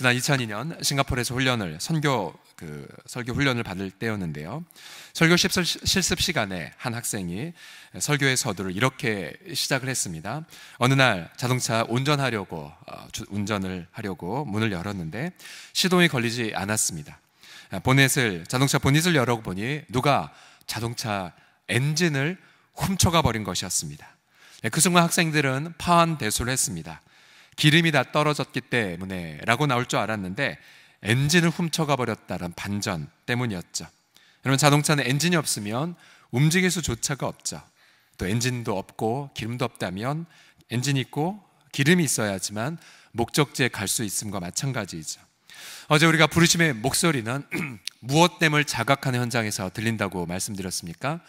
지난 2002년 싱가포르에서 훈련을 선교 그 설교 훈련을 받을 때였는데요. 설교 실습 시간에 한 학생이 설교의 서두를 이렇게 시작을 했습니다. 어느 날 자동차 운전하려고 어, 운전을 하려고 문을 열었는데 시동이 걸리지 않았습니다. 보넷을 아, 자동차 보닛을 열어보니 누가 자동차 엔진을 훔쳐가 버린 것이었습니다. 네, 그 순간 학생들은 파한 대소를 했습니다. 기름이 다 떨어졌기 때문에 라고 나올 줄 알았는데 엔진을 훔쳐가 버렸다는 반전 때문이었죠. 여러분 자동차는 엔진이 없으면 움직일 수조차가 없죠. 또 엔진도 없고 기름도 없다면 엔진 있고 기름이 있어야지만 목적지에 갈 수 있음과 마찬가지이죠. 어제 우리가 부르심의 목소리는 무엇됨을 자각하는 현장에서 들린다고 말씀드렸습니까?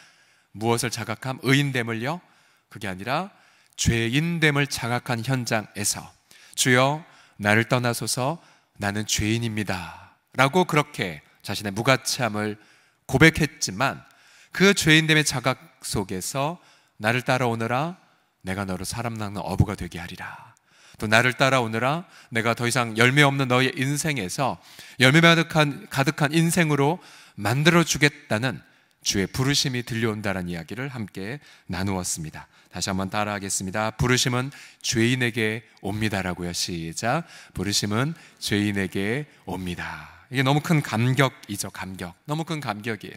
무엇을 자각함? 의인됨을요? 그게 아니라 죄인됨을 자각한 현장에서 주여 나를 떠나소서 나는 죄인입니다. 라고 그렇게 자신의 무가치함을 고백했지만 그 죄인됨의 자각 속에서 나를 따라오느라 내가 너를 사람 낚는 어부가 되게 하리라. 또 나를 따라오느라 내가 더 이상 열매 없는 너의 인생에서 열매 가득한, 가득한 인생으로 만들어 주겠다는 주의 부르심이 들려온다는 이야기를 함께 나누었습니다. 다시 한번 따라하겠습니다. 부르심은 죄인에게 옵니다라고요. 시작. 부르심은 죄인에게 옵니다. 이게 너무 큰 감격이죠. 감격. 너무 큰 감격이에요.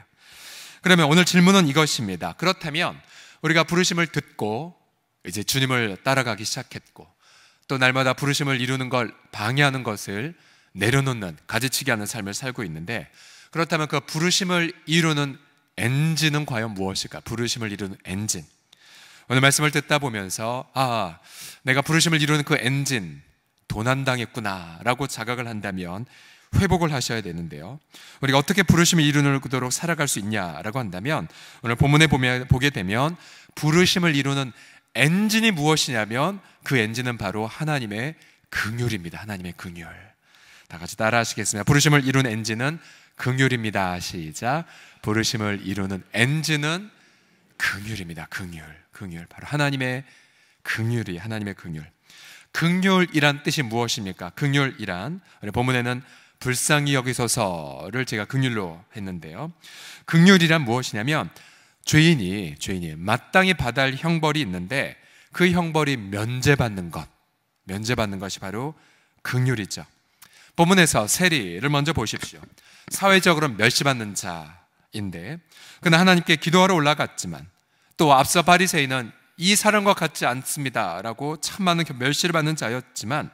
그러면 오늘 질문은 이것입니다. 그렇다면 우리가 부르심을 듣고 이제 주님을 따라가기 시작했고 또 날마다 부르심을 이루는 걸 방해하는 것을 내려놓는 가지치기하는 삶을 살고 있는데 그렇다면 그 부르심을 이루는 엔진은 과연 무엇일까? 부르심을 이루는 엔진. 오늘 말씀을 듣다 보면서 아, 내가 부르심을 이루는 그 엔진 도난당했구나라고 자각을 한다면 회복을 하셔야 되는데요. 우리가 어떻게 부르심을 이루도록 살아갈 수 있냐라고 한다면 오늘 본문에 보면, 보게 되면 부르심을 이루는 엔진이 무엇이냐면 그 엔진은 바로 하나님의 긍휼입니다. 하나님의 긍휼. 다 같이 따라하시겠습니다. 부르심을 이룬 엔진은 긍휼입니다. 시작. 부르심을 이루는 엔진은 긍휼입니다. 긍휼. 긍휼. 바로 하나님의 긍휼이 하나님의 긍휼. 긍휼이란 뜻이 무엇입니까? 긍휼이란 본문에는 불쌍히 여기소서를 제가 긍휼로 했는데요. 긍휼이란 무엇이냐면 죄인이 죄인이 마땅히 받을 형벌이 있는데 그 형벌이 면제받는 것. 면제받는 것이 바로 긍휼이죠. 본문에서 세리를 먼저 보십시오. 사회적으로 는 멸시받는 자인데 그는 하나님께 기도하러 올라갔지만 또 앞서 바리새인은 이 사람과 같지 않습니다라고 참 많은 그 멸시를 받는 자였지만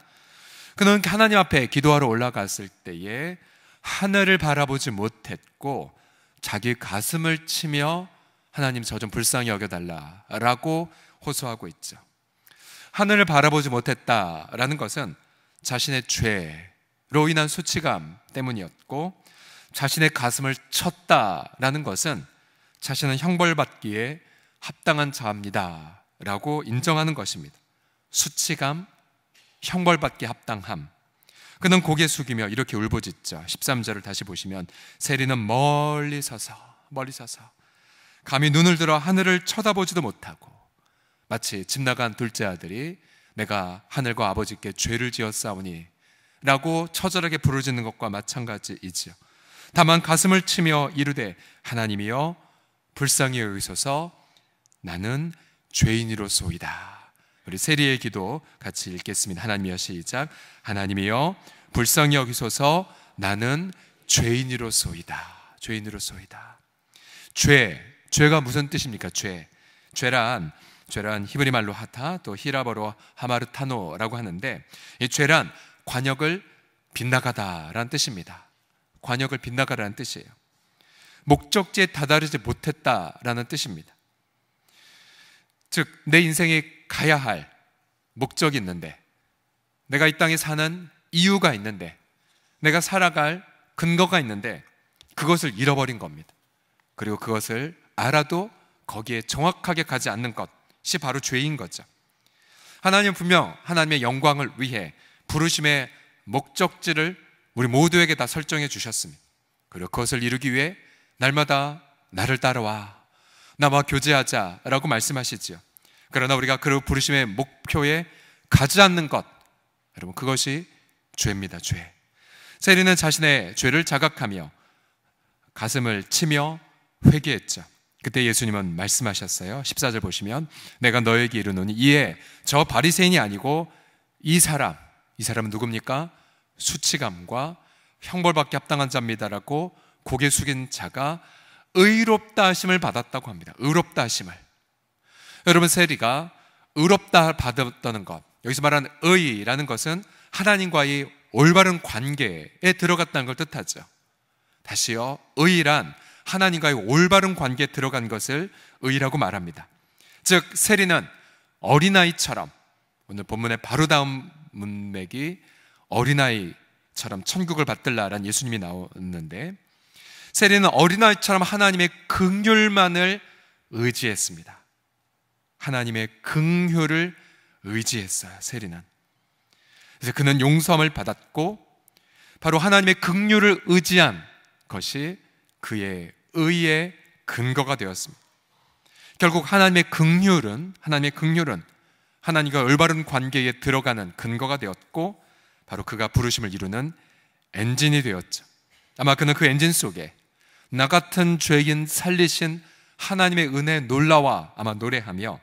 그는 하나님 앞에 기도하러 올라갔을 때에 하늘을 바라보지 못했고 자기 가슴을 치며 하나님 저 좀 불쌍히 여겨달라라고 호소하고 있죠. 하늘을 바라보지 못했다라는 것은 자신의 죄로 인한 수치감 때문이었고 자신의 가슴을 쳤다라는 것은 자신은 형벌받기에 합당한 자입니다. 라고 인정하는 것입니다. 수치감, 형벌받기 합당함. 그는 고개 숙이며 이렇게 울부짖자. 13절을 다시 보시면 세리는 멀리 서서 멀리 서서 감히 눈을 들어 하늘을 쳐다보지도 못하고 마치 집 나간 둘째 아들이 내가 하늘과 아버지께 죄를 지었사오니 라고 처절하게 부르짖는 것과 마찬가지이지요. 다만 가슴을 치며 이르되 하나님이여 불쌍히 여기소서 나는 죄인으로소이다. 우리 세리의 기도 같이 읽겠습니다. 하나님이여 시작. 하나님이여 불쌍히 여기소서 나는 죄인으로소이다. 죄인으로소이다. 죄 죄가 무슨 뜻입니까? 죄 죄란 죄란 히브리 말로 하타 또 히라버로 하마르타노라고 하는데 이 죄란 관역을 빗나가다라는 뜻입니다. 관역을 빗나가라는 뜻이에요. 목적지에 다다르지 못했다라는 뜻입니다. 즉, 내 인생에 가야 할 목적이 있는데, 내가 이 땅에 사는 이유가 있는데, 내가 살아갈 근거가 있는데, 그것을 잃어버린 겁니다. 그리고 그것을 알아도 거기에 정확하게 가지 않는 것이 바로 죄인 거죠. 하나님 은 분명 하나님의 영광을 위해 부르심의 목적지를 우리 모두에게 다 설정해 주셨습니다. 그리고 그것을 이루기 위해 날마다 나를 따라와 나와 교제하자라고 말씀하시지요. 그러나 우리가 그 부르심의 목표에 가지 않는 것 여러분 그것이 죄입니다. 죄. 세리는 자신의 죄를 자각하며 가슴을 치며 회개했죠. 그때 예수님은 말씀하셨어요. 14절 보시면 내가 너에게 이르노니 이에 저 바리새인이 아니고 이 사람 이 사람은 누굽니까? 수치감과 형벌받게 합당한 자입니다라고 고개 숙인 자가 의롭다 하심을 받았다고 합니다. 의롭다 하심을. 여러분 세리가 의롭다 받았다는 것. 여기서 말하는 의라는 것은 하나님과의 올바른 관계에 들어갔다는 걸 뜻하죠. 다시요. 의란 하나님과의 올바른 관계에 들어간 것을 의라고 말합니다. 즉 세리는 어린아이처럼 오늘 본문의 바로 다음 문맥이 어린아이처럼 천국을 받들라라는 예수님이 나오는데 세리는 어린아이처럼 하나님의 긍휼만을 의지했습니다. 하나님의 긍휼을 의지했어요. 세리는. 그래서 그는 용서함을 받았고 바로 하나님의 긍휼을 의지한 것이 그의 의의 근거가 되었습니다. 결국 하나님의 긍휼은 하나님의 긍휼은 하나님과 올바른 관계에 들어가는 근거가 되었고 바로 그가 부르심을 이루는 엔진이 되었죠. 아마 그는 그 엔진 속에 나 같은 죄인 살리신 하나님의 은혜 놀라와 아마 노래하며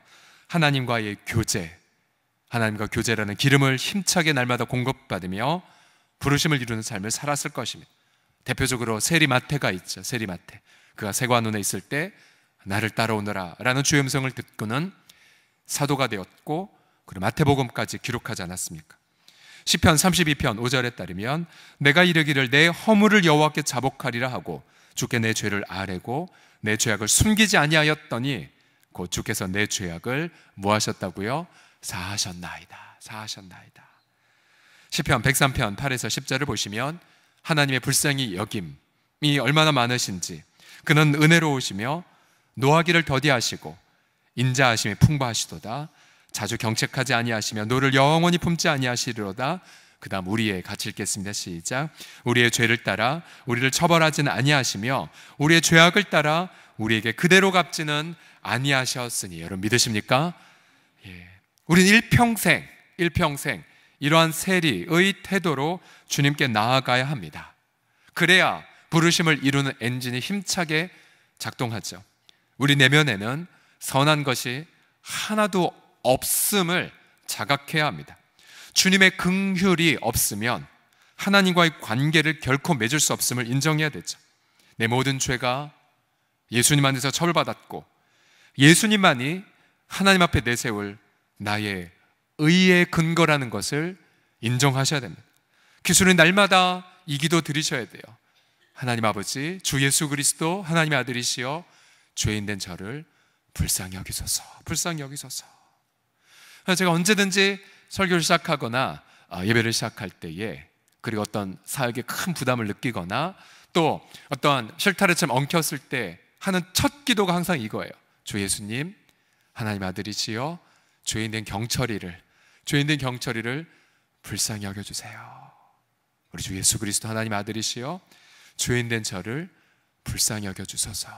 하나님과의 교제, 하나님과 교제라는 기름을 힘차게 날마다 공급받으며 부르심을 이루는 삶을 살았을 것입니다. 대표적으로 세리마태가 있죠. 세리마태. 그가 세관원에 있을 때 나를 따라오너라라는 주의 음성을 듣고는 사도가 되었고 그리고 마태복음까지 기록하지 않았습니까? 시편 32편 5절에 따르면 내가 이르기를 내 허물을 여호와께 자복하리라 하고 주께 내 죄를 아뢰고 내 죄악을 숨기지 아니하였더니 곧 주께서 내 죄악을 뭐하셨다고요 사하셨나이다. 사하셨나이다. 시편 103편 8에서 10절을 보시면 하나님의 불쌍히 여김이 얼마나 많으신지 그는 은혜로우시며 노하기를 더디하시고 인자하심에 풍부하시도다 자주 경책하지 아니하시며 너를 영원히 품지 아니하시리로다. 그다음 우리의 같이 읽겠습니다. 시작. 우리의 죄를 따라 우리를 처벌하지는 아니하시며 우리의 죄악을 따라 우리에게 그대로 갚지는 아니하셨으니 여러분 믿으십니까? 예. 우린 일평생 일평생 이러한 세리의 태도로 주님께 나아가야 합니다. 그래야 부르심을 이루는 엔진이 힘차게 작동하죠. 우리 내면에는 선한 것이 하나도 없음을 자각해야 합니다. 주님의 긍휼이 없으면 하나님과의 관계를 결코 맺을 수 없음을 인정해야 되죠. 내 모든 죄가 예수님 안에서 처벌받았고 예수님만이 하나님 앞에 내세울 나의 의의 근거라는 것을 인정하셔야 됩니다. 기수는 날마다 이 기도 드리셔야 돼요. 하나님 아버지 주 예수 그리스도 하나님의 아들이시여 죄인 된 저를 불쌍히 여기소서. 불쌍히 여기소서. 제가 언제든지 설교를 시작하거나 아, 예배를 시작할 때에 그리고 어떤 사역에 큰 부담을 느끼거나 또 어떠한 실타를처 엉켰을 때 하는 첫 기도가 항상 이거예요. 주 예수님, 하나님 아들이시여 죄인된 경철이를 죄인된 경철이를 불쌍히 여겨 주세요. 우리 주 예수 그리스도 하나님 아들이시여 죄인된 저를 불쌍히 여겨 주소서.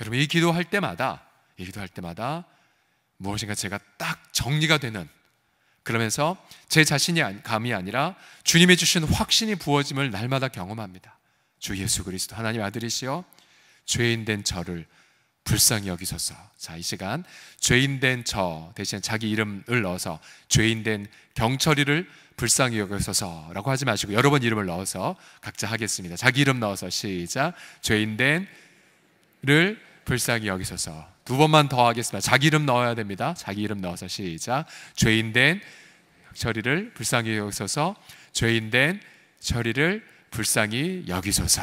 여러분 이 기도할 때마다 이 기도할 때마다 무엇인가 제가 딱 정리가 되는 그러면서 제 자신이 아, 감이 아니라 주님이 주신 확신이 부어짐을 날마다 경험합니다. 주 예수 그리스도 하나님 아들이시여 죄인 된 저를 불쌍히 여기소서. 자, 이 시간 죄인 된저 대신 자기 이름을 넣어서 죄인 된 경철이를 불쌍히 여기소서라고 하지 마시고 여러 번 이름을 넣어서 각자 하겠습니다. 자기 이름 넣어서 시작. 죄인 된를 불쌍히 여기소서. 두 번만 더 하겠습니다. 자기 이름 넣어야 됩니다. 자기 이름 넣어서 시작. 죄인 된 저리를 불쌍히 여기소서. 죄인 된 저리를 불쌍히 여기소서.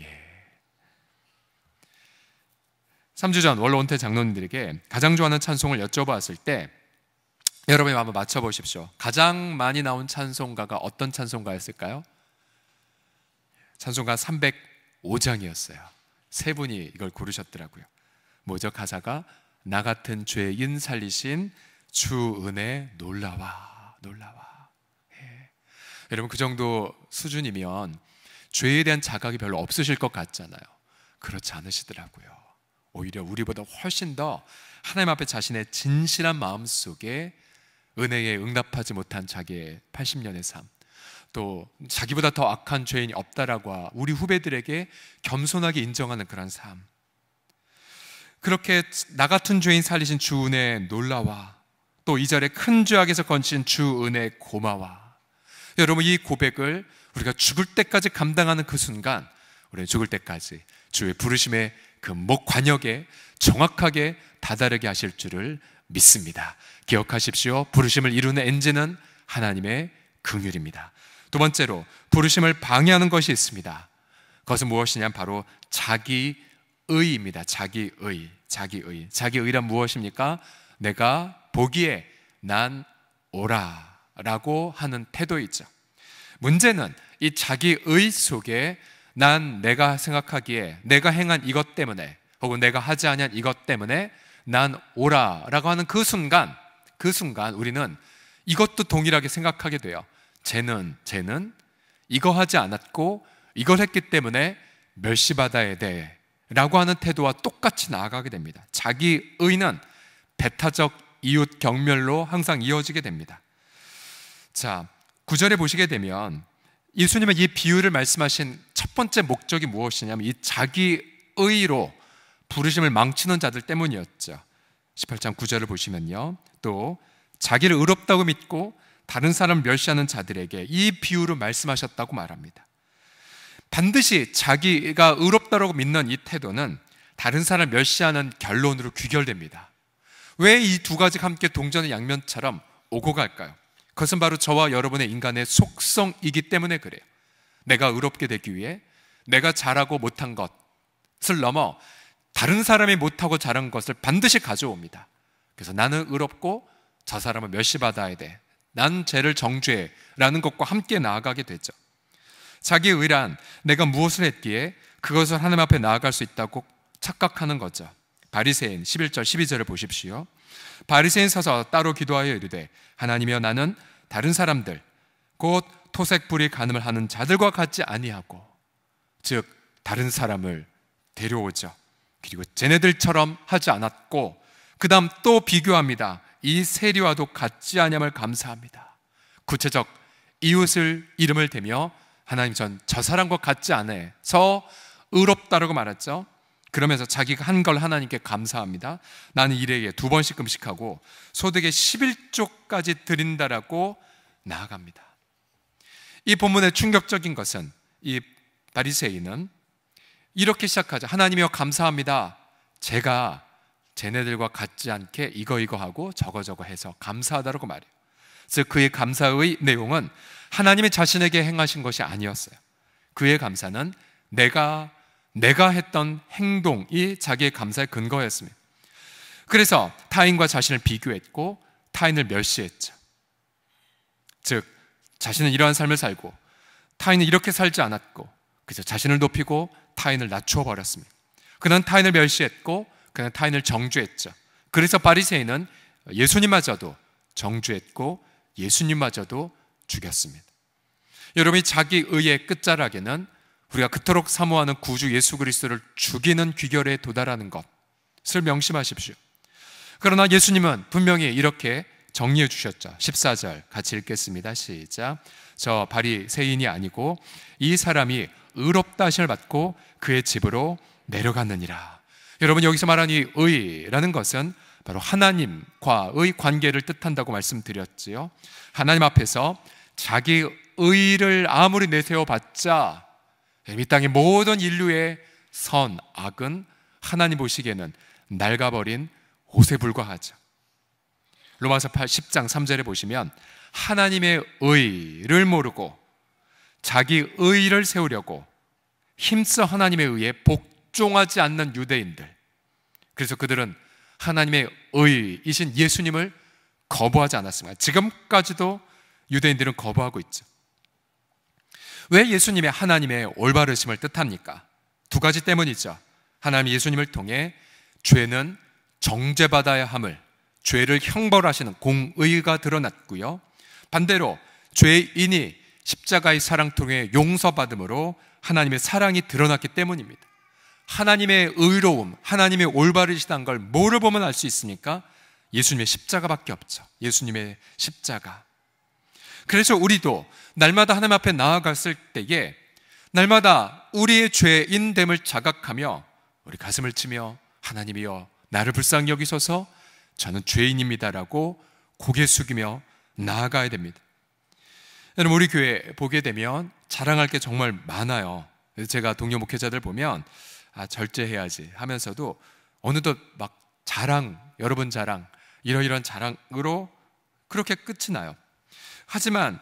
예. 3주 전 원로 온태 장로님들에게 가장 좋아하는 찬송을 여쭤봤을 때 여러분이 한번 맞춰 보십시오. 가장 많이 나온 찬송가가 어떤 찬송가였을까요? 찬송가 305장이었어요. 세 분이 이걸 고르셨더라고요. 뭐죠? 가사가 나 같은 죄인 살리신 주 은혜 놀라와 놀라와. 예. 여러분 그 정도 수준이면 죄에 대한 자각이 별로 없으실 것 같잖아요. 그렇지 않으시더라고요. 오히려 우리보다 훨씬 더 하나님 앞에 자신의 진실한 마음 속에 은혜에 응답하지 못한 자기의 80년의 삶, 또 자기보다 더 악한 죄인이 없다라고 우리 후배들에게 겸손하게 인정하는 그런 삶. 그렇게 나 같은 죄인 살리신 주은혜 놀라와 또 이 절에 큰 죄악에서 건친 주 은혜 고마와 여러분 이 고백을 우리가 죽을 때까지 감당하는 그 순간 우리 죽을 때까지 주의 부르심의 그 목관역에 정확하게 다다르게 하실 줄을 믿습니다. 기억하십시오. 부르심을 이루는 엔진은 하나님의 긍휼입니다. 두 번째로 부르심을 방해하는 것이 있습니다. 그것은 무엇이냐 바로 자기 의입니다. 자기 의, 자기 의. 자기 의란 무엇입니까? 내가 보기에 난 오라라고 하는 태도이죠. 문제는 이 자기 의 속에 난 내가 생각하기에 내가 행한 이것 때문에 혹은 내가 하지 않은 이것 때문에 난 오라라고 하는 그 순간 그 순간 우리는 이것도 동일하게 생각하게 돼요. 쟤는 쟤는 이거 하지 않았고 이걸 했기 때문에 멸시받아야 돼. 라고 하는 태도와 똑같이 나아가게 됩니다. 자기 의는 배타적 이웃 경멸로 항상 이어지게 됩니다. 자, 구절에 보시게 되면 예수님은 이 비유를 말씀하신 첫 번째 목적이 무엇이냐면 이 자기 의로 부르심을 망치는 자들 때문이었죠. 18장 9절을 보시면요. 또 자기를 의롭다고 믿고 다른 사람 멸시하는 자들에게 이 비유를 말씀하셨다고 말합니다. 반드시 자기가 의롭다라고 믿는 이 태도는 다른 사람 멸시하는 결론으로 귀결됩니다. 왜 이 두 가지가 함께 동전의 양면처럼 오고 갈까요? 그것은 바로 저와 여러분의 인간의 속성이기 때문에 그래요. 내가 의롭게 되기 위해 내가 잘하고 못한 것을 넘어 다른 사람이 못하고 잘한 것을 반드시 가져옵니다. 그래서 나는 의롭고 저 사람은 멸시받아야 돼. 난 죄를 정죄해. 라는 것과 함께 나아가게 되죠. 자기 의란 내가 무엇을 했기에 그것을 하나님 앞에 나아갈 수 있다고 착각하는 거죠. 바리새인 11절 12절을 보십시오. 바리새인 서서 따로 기도하여 이르되 하나님여 나는 다른 사람들 곧 토색 불이 간음을 하는 자들과 같지 아니하고 즉 다른 사람을 데려오죠. 그리고 쟤네들처럼 하지 않았고 그다음 또 비교합니다. 이 세리와도 같지 않음을 감사합니다. 구체적 이웃을 이름을 대며 하나님 전 저 사람과 같지 않아서 의롭다라고 말했죠. 그러면서 자기가 한 걸 하나님께 감사합니다. 나는 일에게 두 번씩 금식하고 소득의 11조까지 드린다라고 나아갑니다. 이 본문의 충격적인 것은 이 바리새인은 이렇게 시작하죠. 하나님이여 감사합니다. 제가 쟤네들과 같지 않게 이거 이거 하고 저거 저거 해서 감사하다라고 말해요. 즉 그의 감사의 내용은 하나님이 자신에게 행하신 것이 아니었어요. 그의 감사는 내가 내가 했던 행동이 자기의 감사의 근거였습니다. 그래서 타인과 자신을 비교했고 타인을 멸시했죠. 즉 자신은 이러한 삶을 살고 타인은 이렇게 살지 않았고 그래서 자신을 높이고 타인을 낮추어 버렸습니다. 그는 타인을 멸시했고 그냥 타인을 정죄했죠. 그래서 바리새인은 예수님마저도 정죄했고 예수님마저도 죽였습니다. 여러분이 자기 의의 끝자락에는 우리가 그토록 사모하는 구주 예수 그리스도를 죽이는 귀결에 도달하는 것을 명심하십시오. 그러나 예수님은 분명히 이렇게 정리해 주셨죠. 14절 같이 읽겠습니다. 시작. 저 바리새인이 아니고 이 사람이 의롭다 하심을 받고 그의 집으로 내려갔느니라. 여러분 여기서 말하니 의라는 것은 바로 하나님과의 관계를 뜻한다고 말씀드렸지요. 하나님 앞에서 자기 의를 아무리 내세워 봤자 이 땅의 모든 인류의 선, 악은 하나님 보시기에는 낡아버린 옷에 불과하죠. 로마서 10장 3절에 보시면 하나님의 의를 모르고 자기 의를 세우려고 힘써 하나님의 의에 복 복종하지 않는 유대인들. 그래서 그들은 하나님의 의이신 예수님을 거부하지 않았습니다. 지금까지도 유대인들은 거부하고 있죠. 왜 예수님의 하나님의 올바르심을 뜻합니까? 두 가지 때문이죠. 하나님 예수님을 통해 죄는 정죄받아야 함을 죄를 형벌하시는 공의가 드러났고요. 반대로 죄인이 십자가의 사랑 통해 용서받음으로 하나님의 사랑이 드러났기 때문입니다. 하나님의 의로움, 하나님의 올바르시다는 걸 뭐를 보면 알 수 있습니까? 예수님의 십자가밖에 없죠. 예수님의 십자가. 그래서 우리도 날마다 하나님 앞에 나아갔을 때에 날마다 우리의 죄인됨을 자각하며 우리 가슴을 치며 하나님이여 나를 불쌍히 여기소서 저는 죄인입니다라고 고개 숙이며 나아가야 됩니다. 여러분 우리 교회 보게 되면 자랑할 게 정말 많아요. 제가 동료 목회자들 보면 아, 절제해야지 하면서도 어느덧 막 자랑, 여러분 자랑, 이러이런 자랑으로 그렇게 끝이 나요. 하지만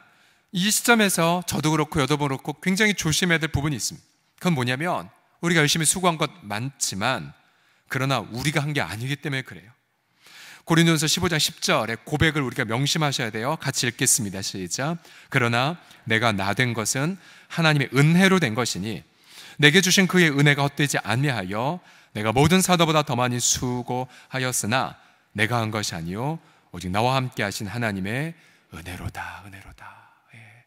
이 시점에서 저도 그렇고 여도 그렇고 굉장히 조심해야 될 부분이 있습니다. 그건 뭐냐면 우리가 열심히 수고한 것 많지만 그러나 우리가 한 게 아니기 때문에 그래요. 고린도서 15장 10절의 고백을 우리가 명심하셔야 돼요. 같이 읽겠습니다. 시작. 그러나 내가 나 된 것은 하나님의 은혜로 된 것이니 내게 주신 그의 은혜가 헛되지 아니하여 내가 모든 사도보다 더 많이 수고하였으나 내가 한 것이 아니요 오직 나와 함께 하신 하나님의 은혜로다 은혜로다 예.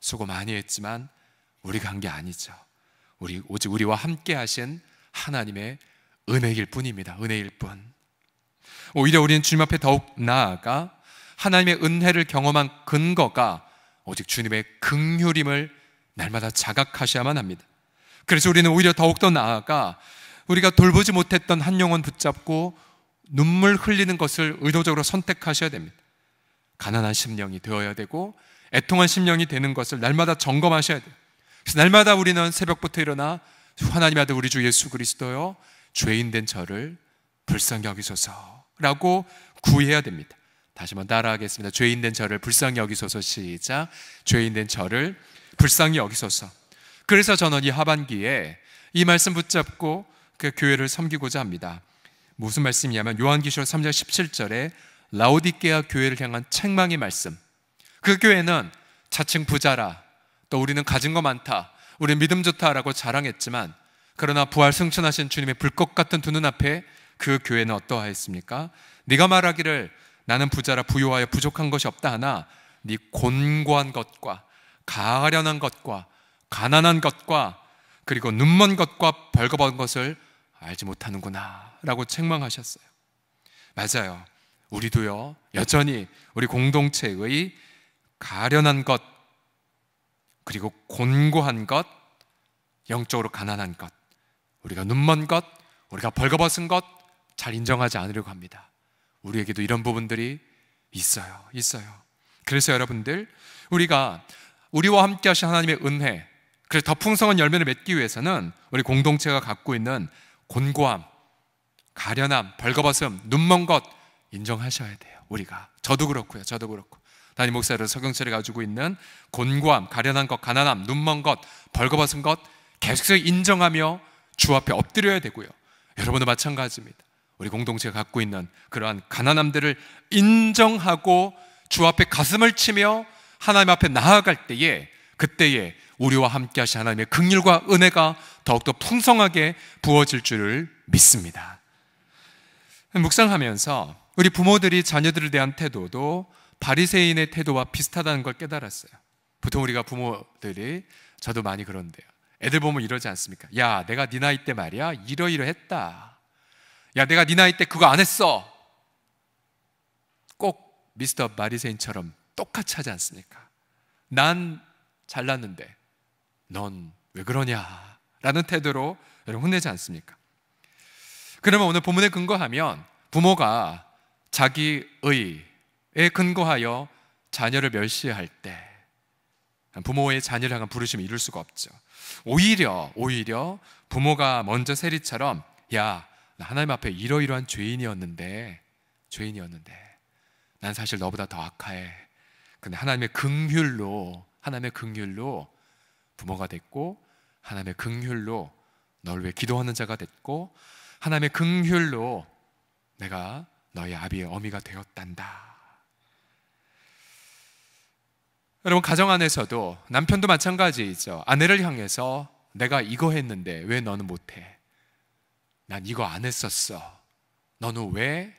수고 많이 했지만 우리가 한 게 아니죠 우리 오직 우리와 함께 하신 하나님의 은혜일 뿐입니다 은혜일 뿐 오히려 우리는 주님 앞에 더욱 나아가 하나님의 은혜를 경험한 근거가 오직 주님의 긍휼임을 날마다 자각하셔야만 합니다 그래서 우리는 오히려 더욱더 나아가 우리가 돌보지 못했던 한 영혼 붙잡고 눈물 흘리는 것을 의도적으로 선택하셔야 됩니다. 가난한 심령이 되어야 되고 애통한 심령이 되는 것을 날마다 점검하셔야 돼요. 그래서 날마다 우리는 새벽부터 일어나 하나님 아들 우리 주 예수 그리스도여 죄인 된 저를 불쌍히 여기소서라고 구해야 됩니다. 다시 한번 따라하겠습니다. 죄인 된 저를 불쌍히 여기소서 시작. 죄인 된 저를 불쌍히 여기소서. 그래서 저는 이 하반기에 이 말씀 붙잡고 그 교회를 섬기고자 합니다. 무슨 말씀이냐면 요한기시록 3장 17절에 라오디케아 교회를 향한 책망의 말씀. 그 교회는 자칭 부자라 또 우리는 가진 거 많다. 우리 믿음 좋다라고 자랑했지만 그러나 부활 승천하신 주님의 불꽃 같은 두 눈앞에 그 교회는 어떠하였습니까? 네가 말하기를 나는 부자라 부유하여 부족한 것이 없다 하나 네 곤고한 것과 가련한 것과 가난한 것과 그리고 눈먼 것과 벌거벗은 것을 알지 못하는구나 라고 책망하셨어요. 맞아요. 우리도요, 여전히 우리 공동체의 가련한 것, 그리고 곤고한 것, 영적으로 가난한 것, 우리가 눈먼 것, 우리가 벌거벗은 것 잘 인정하지 않으려고 합니다. 우리에게도 이런 부분들이 있어요. 있어요. 그래서 여러분들, 우리가 우리와 함께 하신 하나님의 은혜, 그래서 더 풍성한 열매를 맺기 위해서는 우리 공동체가 갖고 있는 곤고함, 가련함, 벌거벗음, 눈먼 것 인정하셔야 돼요. 우리가 저도 그렇고요. 저도 그렇고 단임 목사로 서경철이 가지고 있는 곤고함, 가련한 것, 가난함, 눈먼 것, 벌거벗은 것 계속해서 인정하며 주 앞에 엎드려야 되고요. 여러분도 마찬가지입니다. 우리 공동체가 갖고 있는 그러한 가난함들을 인정하고 주 앞에 가슴을 치며 하나님 앞에 나아갈 때에 그때에 우리와 함께 하신 하나님의 극률과 은혜가 더욱더 풍성하게 부어질 줄을 믿습니다. 묵상하면서 우리 부모들이 자녀들에 대한 태도도 바리새인의 태도와 비슷하다는 걸 깨달았어요. 보통 우리가 부모들이 저도 많이 그런데요. 애들 보면 이러지 않습니까? 야, 내가 네 나이 때 말이야 이러이러했다. 야, 내가 네 나이 때 그거 안 했어. 꼭 미스터 바리새인처럼 똑같이 하지 않습니까? 난 잘났는데 넌왜 그러냐? 라는 태도로 여러분 혼내지 않습니까? 그러면 오늘 본문에 근거하면 부모가 자기의에 근거하여 자녀를 멸시할 때 부모의 자녀를 향한 부르심을 이룰 수가 없죠. 오히려 오히려 부모가 먼저 세리처럼 야, 나 하나님 앞에 이러이러한 죄인이었는데 죄인이었는데 난 사실 너보다 더 악하해. 근데 하나님의 긍휼로 하나님의 긍휼로 부모가 됐고 하나님의 긍휼로 너를 위해 기도하는 자가 됐고 하나님의 긍휼로 내가 너의 아비의 어미가 되었단다. 여러분 가정 안에서도 남편도 마찬가지죠. 아내를 향해서 내가 이거 했는데 왜 너는 못해? 난 이거 안 했었어. 너는 왜?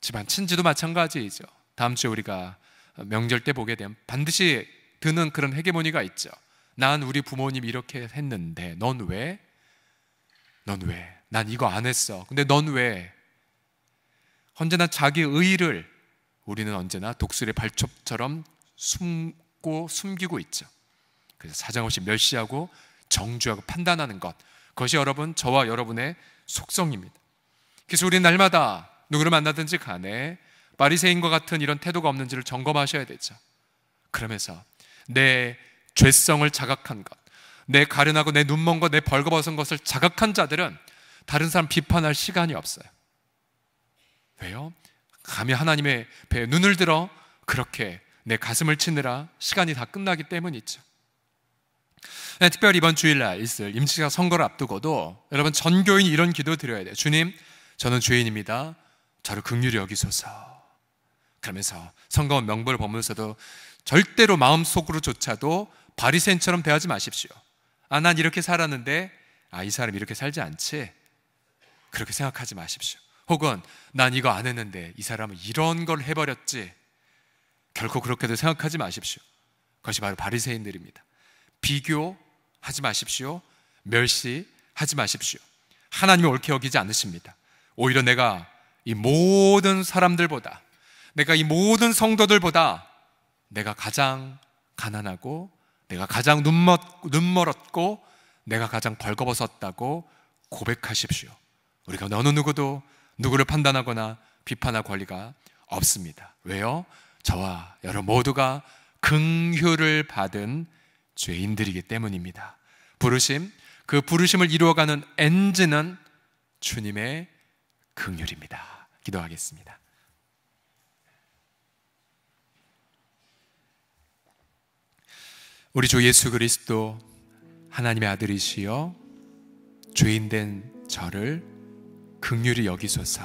집안 친지도 마찬가지이죠. 다음 주에 우리가 명절 때 보게 되면 반드시 드는 그런 헤게모니가 있죠. 난 우리 부모님 이렇게 했는데 넌 왜? 넌 왜? 난 이거 안 했어. 근데 넌 왜? 언제나 자기 의의를 우리는 언제나 독수리 발톱처럼 숨고 숨기고 있죠. 그래서 사정없이 멸시하고 정주하고 판단하는 것. 그것이 여러분 저와 여러분의 속성입니다. 그래서 우리는 날마다 누구를 만나든지 간에 바리새인과 같은 이런 태도가 없는지를 점검하셔야 되죠. 그러면서 내 죄성을 자각한 것, 내 가련하고 내 눈먼 것, 내 벌거벗은 것을 자각한 자들은 다른 사람 비판할 시간이 없어요. 왜요? 감히 하나님의 배에 눈을 들어 그렇게 내 가슴을 치느라 시간이 다 끝나기 때문이죠. 네, 특별히 이번 주일날 있을 임시가 선거를 앞두고도 여러분 전교인 이런 기도 드려야 돼요. 주님, 저는 죄인입니다. 저를 극률히 여기소서. 그러면서 성경 명벌 범으면서도 절대로 마음속으로조차도 바리새인처럼 대하지 마십시오. 아, 난 이렇게 살았는데 아, 이 사람 이렇게 살지 않지. 그렇게 생각하지 마십시오. 혹은 난 이거 안 했는데 이 사람은 이런 걸 해버렸지. 결코 그렇게도 생각하지 마십시오. 그것이 바로 바리새인들입니다. 비교하지 마십시오. 멸시하지 마십시오. 하나님이 옳게 여기지 않으십니다. 오히려 내가 이 모든 사람들보다 내가 이 모든 성도들보다 내가 가장 가난하고 내가 가장 눈멀, 눈멀었고 내가 가장 벌거벗었다고 고백하십시오. 우리가 어느 누구도 누구를 판단하거나 비판할 권리가 없습니다. 왜요? 저와 여러분 모두가 긍휼을 받은 죄인들이기 때문입니다. 부르심, 그 부르심을 이루어가는 엔진은 주님의 긍휼입니다. 기도하겠습니다. 우리 주 예수 그리스도 하나님의 아들이시여 죄인된 저를 극률이 여기소서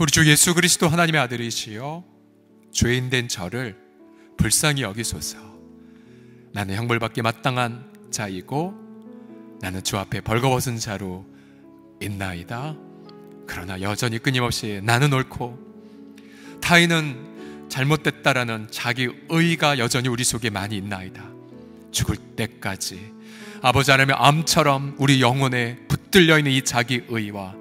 우리 주 예수 그리스도 하나님의 아들이시여 죄인된 저를 불쌍히 여기소서 나는 형벌받기 마땅한 자이고 나는 주 앞에 벌거벗은 자로 있나이다 그러나 여전히 끊임없이 나는 옳고 타인은 잘못됐다라는 자기 의가 여전히 우리 속에 많이 있나이다 죽을 때까지 아버지 하나님의 암처럼 우리 영혼에 붙들려 있는 이 자기의와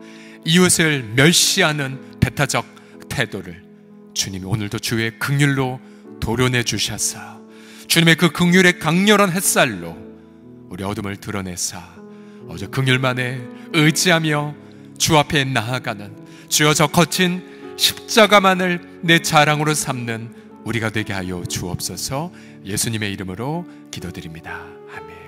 이웃을 멸시하는 배타적 태도를 주님이 오늘도 주의 극률로 도련해 주셔서 주님의 그 극률의 강렬한 햇살로 우리 어둠을 드러내사 어제 극률만에 의지하며 주 앞에 나아가는 주여 저 거친 십자가만을 내 자랑으로 삼는 우리가 되게 하여 주옵소서 예수님의 이름으로 기도드립니다. 아멘.